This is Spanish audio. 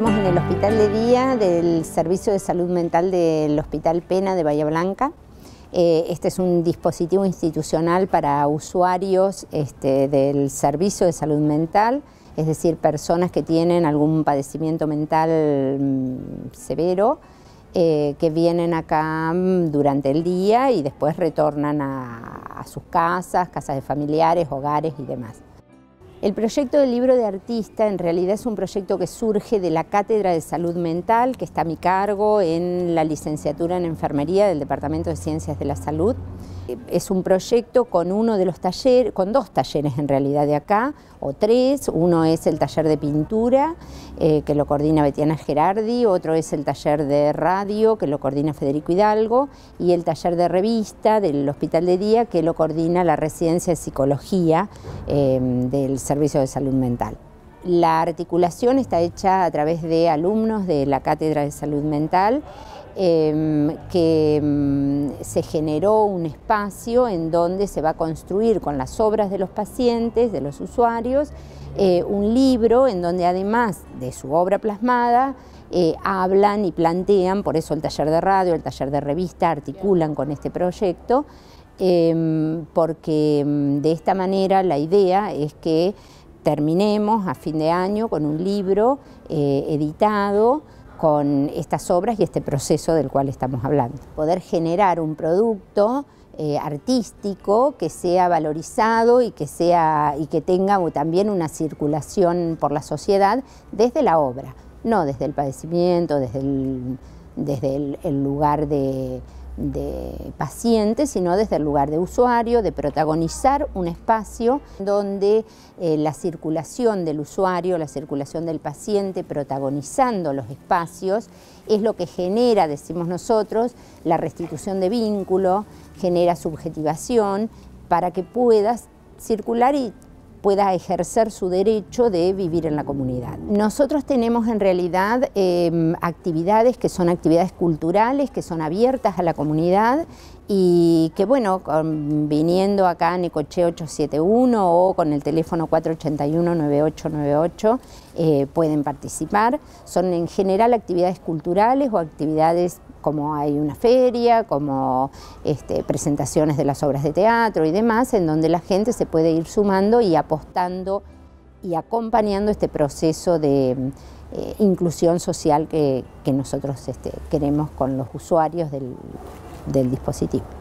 Estamos en el hospital de día del Servicio de Salud Mental del Hospital Pena de Bahía Blanca. Eh, este es un dispositivo institucional para usuarios este, del Servicio de Salud Mental, es decir, personas que tienen algún padecimiento mental mm, severo, eh, que vienen acá mm, durante el día y después retornan a sus casas, casas de familiares, hogares y demás. El proyecto del libro de artista en realidad es un proyecto que surge de la Cátedra de Salud Mental, que está a mi cargo en la licenciatura en Enfermería del Departamento de Ciencias de la Salud. Eh, es un proyecto con uno de los talleres, con dos talleres en realidad de acá, o tres, uno es el taller de pintura, eh, que lo coordina Betiana Gerardi, otro es el taller de radio, que lo coordina Federico Hidalgo, y el taller de revista del Hospital de Día, que lo coordina la Residencia de Psicología em, del Servicio de Salud Mental. La articulación está hecha a través de alumnos de la Cátedra de Salud Mental Em, que em, se generó un espacio en donde se va a construir con las obras de los pacientes, de los usuarios, eh, un libro en donde además de su obra plasmada, eh, hablan y plantean, por eso el taller de radio, el taller de revista, articulan con este proyecto, em, porque de esta manera la idea es que terminemos a fin de año con un libro eh, editado, con estas obras y este proceso del cual estamos hablando. Poder generar un producto eh, artístico que sea valorizado y que, sea, y que tenga también una circulación por la sociedad desde la obra, no desde el padecimiento, desde desde el lugar de de paciente, sino desde el lugar de usuario, de protagonizar un espacio donde eh, la circulación del usuario, la circulación del paciente, protagonizando los espacios, es lo que genera, decimos nosotros, la restitución de vínculo, genera subjetivación, para que puedas circular y pueda ejercer su derecho de vivir en la comunidad. Nosotros tenemos en realidad em, actividades que son actividades culturales, que son abiertas a la comunidad y que bueno, viniendo acá a Necoche 871 o con el teléfono 481-9898 eh, pueden participar. Son en general actividades culturales o actividades como hay una feria, como este, presentaciones de las obras de teatro y demás, en donde la gente se puede ir sumando y apostando y acompañando este proceso de eh, inclusión social que, nosotros este, queremos con los usuarios del dispositivo.